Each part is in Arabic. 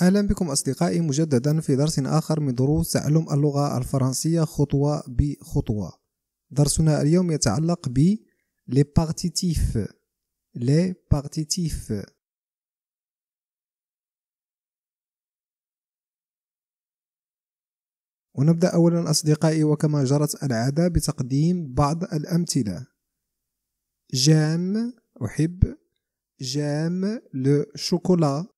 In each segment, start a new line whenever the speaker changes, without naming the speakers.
أهلا بكم أصدقائي مجددا في درس آخر من دروس تعلم اللغة الفرنسية خطوة بخطوة درسنا اليوم يتعلق ب لي بارتيتيف لي بارتيتيف ونبدأ أولا أصدقائي وكما جرت العادة بتقديم بعض الأمثلة جام أحب جام لو شوكولا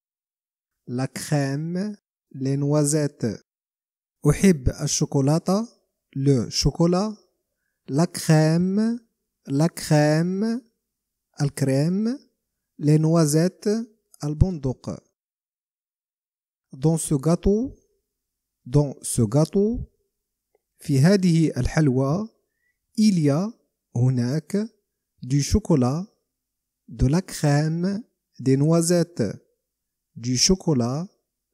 لا كريم لي نوازيت أحب الشوكولاتة لو شوكولا لا كريم لا كريم الكريم لي نوازيت البندق دون سو غاتو دون سو غاتو في هذه الحلوى إليا هناك دو شوكولا دو لا كريم دي نوازيت du chocolat,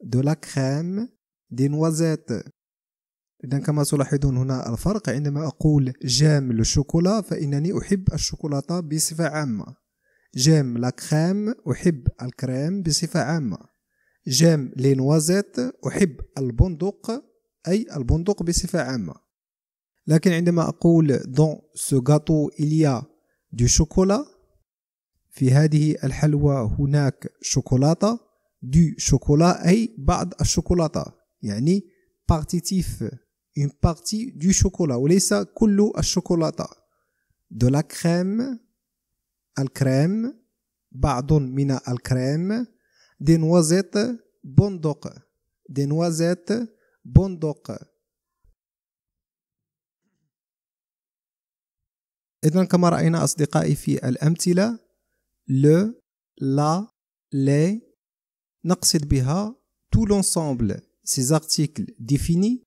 de la crème, des noisettes. إذا كما تلاحظون هنا الفرق عندما أقول جام الشوكولا فإنني أحب الشوكولاتة بصفة عامة جام لا كريم أحب الكريم بصفة عامة جام لي نوازيت أحب البندق أي البندق بصفة عامة لكن عندما أقول دون سو غاتو إليا دو شوكولا في هذه الحلوى هناك شوكولاتة دو شوكولا أي بعض الشوكولاتة يعني بارتيتيف اون بارتي دو شوكولا وليس كل الشوكولاتة دو لا كريم الكريم بعض من الكريم دي نوازيت بندق دي نوازيت بندق إذا كما رأينا أصدقائي في الأمثلة لو لا لي نقصد بها تو لونسومبل سي زارتيكل ديفيني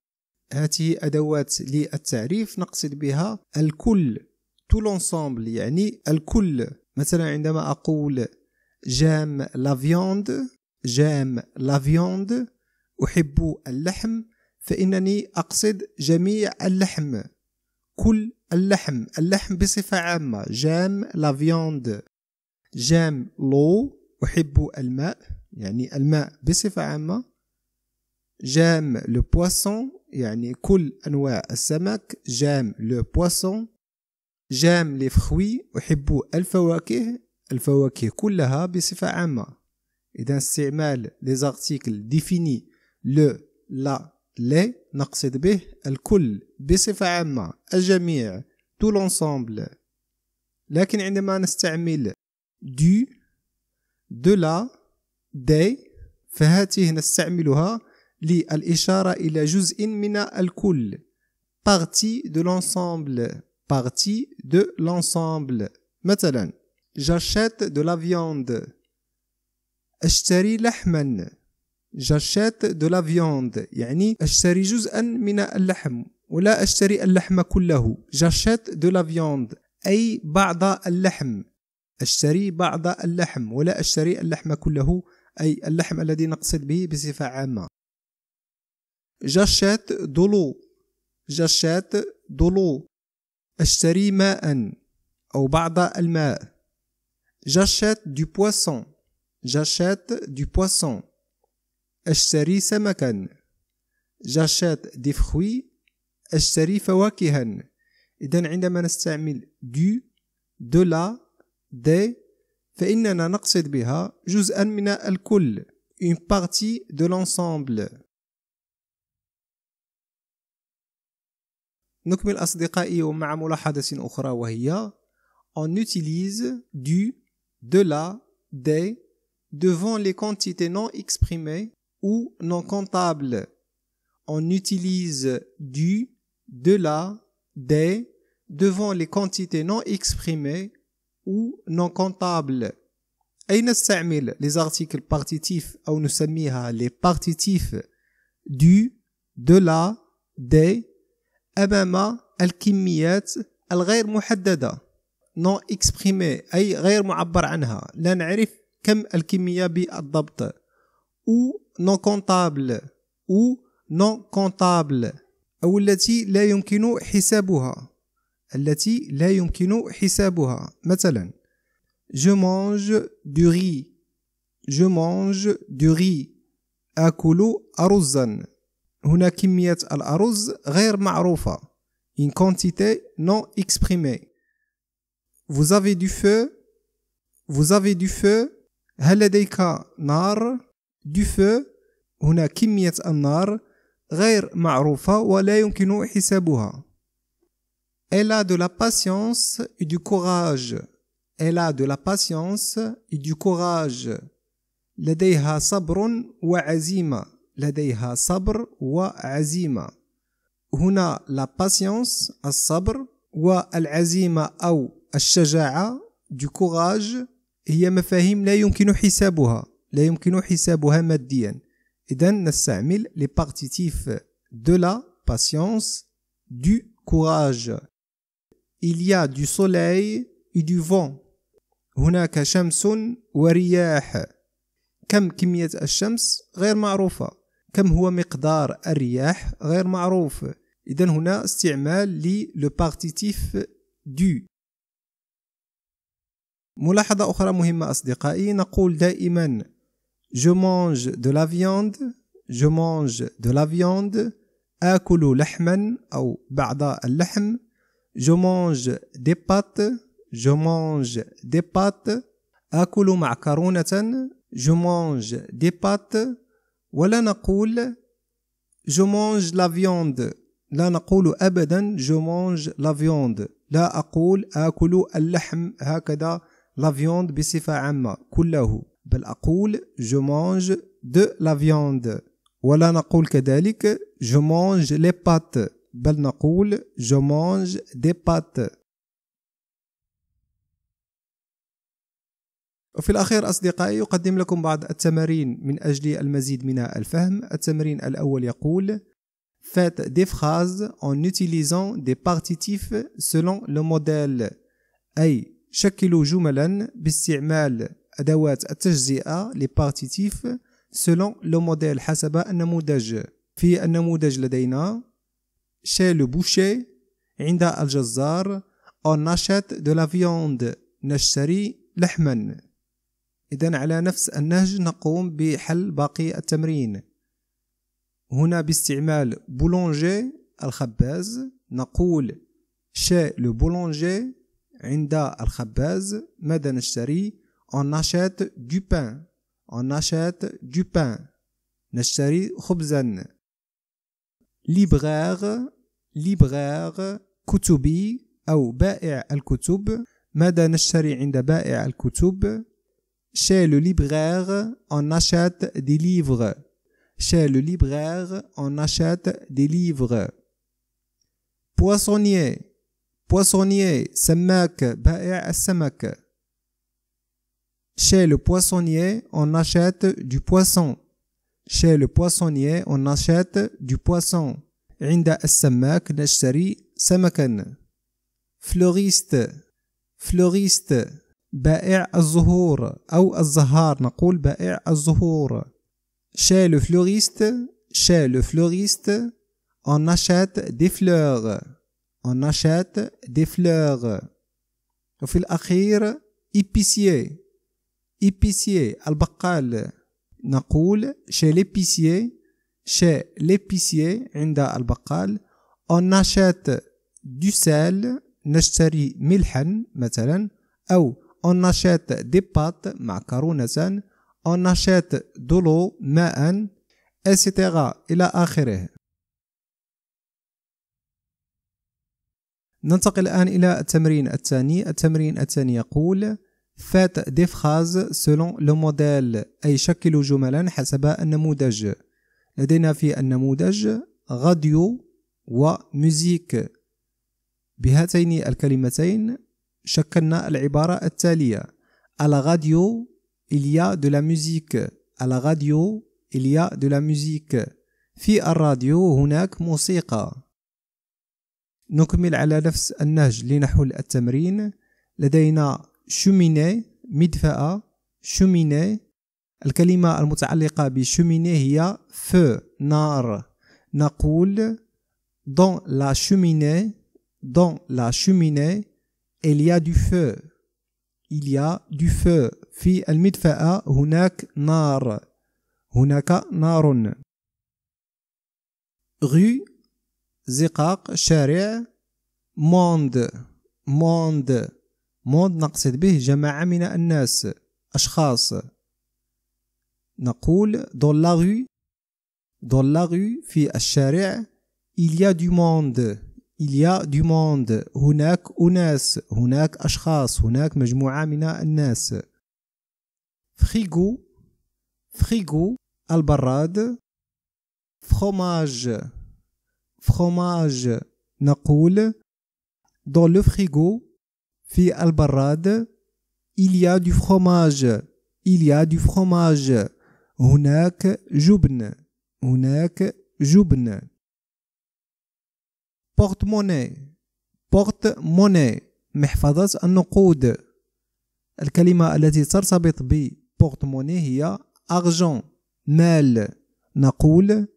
هذه أدوات للتعريف نقصد بها الكل تو لونسومبل يعني الكل مثلا عندما أقول جام لافيوند جام لافيوند أحب اللحم فإنني أقصد جميع اللحم كل اللحم اللحم بصفة عامة جام لافيوند جام لو أحب الماء يعني الماء بصفة عامة جام لو بواسون يعني كل أنواع السمك جام لو بواسون جام لي فخوي أحب الفواكه الفواكه كلها بصفة عامة إذا استعمال لي زارتيكل ديفيني لو لا لي نقصد به الكل بصفة عامة الجميع تو لونسومبل لكن عندما نستعمل دو دو لا داي فهاته نستعملها للإشارة إلى جزء من الكل بارتي دو لونسومبل بارتي دو لونسومبل مثلا جاشيت دو لا فيوند اشتري لحما جاشيت دو لا فيوند يعني اشتري جزءا من اللحم ولا اشتري اللحم كله جاشيت دو لا فيوند أي بعض اللحم اشتري بعض اللحم ولا اشتري اللحم كله أي اللحم الذي نقصد به بصفة عامة جشات دولو جشات دولو اشتري ماء أو بعض الماء جشات دو بواسون جشات دو بواسون اشتري سمكا جشات دي فخوي اشتري فواكها إذا عندما نستعمل دو دولا دي فإننا نقصد بها من الكل une partie de l'ensemble نكمل أصدقائي ومع ملاحظة أخرى وهي on utilise du, de la, des devant les quantités non exprimées ou non comptables. On utilise du, de la, des devant les quantités non exprimées ou non comptable أين نستعمل les articles partitifs أو نسميها les partitifs du de la des أمام الكميات الغير محددة non exprimée أي غير معبر عنها لا نعرف كم الكمية بالضبط ou non comptable ou non comptable أو التي لا يمكن حسابها التي لا يمكن حسابها مثلا je mange du riz je mange du riz آكل أرزا هنا كمية الأرز غير معروفة une quantité non exprimée vous avez du feu vous avez du feu هل لديك نار du feu هنا كمية النار غير معروفة ولا يمكن حسابها Elle a de la patience et du courage. Elle a de la patience et du courage. لديها صبر وعزيمة. لديها صبر وعزيمة. هنا la patience, الصبر والعزيمة أو الشجاعة du courage هي مفاهيم لا يمكن حسابها لا يمكن حسابها ماديا إذا نستعمل les partitifs de la patience du courage il y a du soleil et du vent هناك شمس ورياح كم كمية الشمس غير معروفة كم هو مقدار الرياح غير معروف إذا هنا استعمال لو بارتيتيف دو ملاحظة أخرى مهمة أصدقائي نقول دائما Je mange de la viande Je mange de la viande آكل لحما أو بعض اللحم Je mange des pâtes. Je mange des pâtes. آكل معكرونة. Je mange des pâtes. ولا نقول Je mange la viande. لا نقول أبدا je mange la viande. لا أقول آكل اللحم هكذا la viande بصفة عامة كله بل أقول je mange de la viande. ولا نقول كذلك je mange les pâtes. بل نقول جو مانج دي بات وفي الأخير أصدقائي أقدم لكم بعض التمارين من أجل المزيد من الفهم التمرين الأول يقول Faites des phrases en utilisant des partitifs selon le modèle أي شكلوا جملا باستعمال أدوات التجزئة لبارتيتيف selon le modèle حسب النموذج في النموذج لدينا chez le boucher عند الجزار on achète de la viande نشتري لحما إذا على نفس النهج نقوم بحل باقي التمرين هنا باستعمال بولونجي الخباز نقول شي لو بولونجي عند الخباز ماذا نشتري on ناشيت دو بان on achète du pain نشتري خبزا libraire libraire ou kutub al al Chez le libraire, on achète des livres. Chez le libraire, on achète des livres. Poissonnier. Poissonnier. al-samak. Chez le poissonnier, on achète du poisson. Chez le poissonnier, on achète du poisson. عند السماك نشتري سمكا. Floriste, Floriste. بائع الزهور أو الزهار نقول بائع الزهور. Chez le fleuriste, chez le fleuriste, on achète des fleurs. On achète des fleurs. au وفي الأخير épicier épicier البقال نقول شي ليبيسيي شي ليبيسيي عند البقال اون اشات دو سال نشتري ملحا مثلا أو اون اشات دي بات معكرونة اون اشات دولو ماء etc إلى آخره ننتقل الآن إلى التمرين الثاني التمرين الثاني يقول فات دي فراز سلون لو موديل أي شكل جملا حسب النموذج لدينا في النموذج راديو وموزيك بهاتين الكلمتين شكلنا العبارة التالية على راديو il y a de la musique à la radio il y a de la musique في الراديو هناك موسيقى نكمل على نفس النهج لنحل التمرين لدينا شوميني مدفأة شوميني الكلمة المتعلقة بشوميني هي فو نار نقول دون لا شوميني دون لا شوميني il y a du feu il y a du feu في المدفأة هناك نار هناك نار غي زقاق شارع موند موند مود نقصد به جماعة من الناس أشخاص نقول دون لا rue dans في الشارع il y a du monde il y a du monde هناك أناس هناك أشخاص هناك مجموعة من الناس فريغو فريغو البراد فروماج فروماج نقول dans le frigo في البراد il y a du fromage il y a du fromage هناك جبن هناك جبن بورت موني بورت موني محفظة النقود الكلمة التي ترتبط ب بورت موني هي argent مال نقول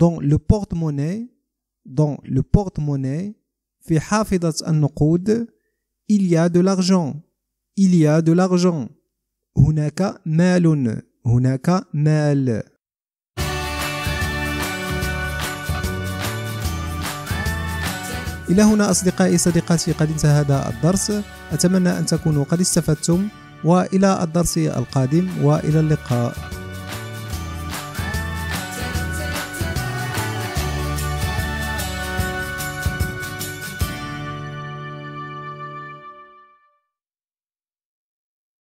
dans le porte-monnaie dans le porte-monnaie في حافظة النقود Il y a de l'argent. Il y a de l'argent. هناك مال. هناك مال. إلى هنا أصدقائي صديقاتي قد انتهى هذا الدرس أتمنى أن تكونوا قد استفدتم وإلى الدرس القادم وإلى اللقاء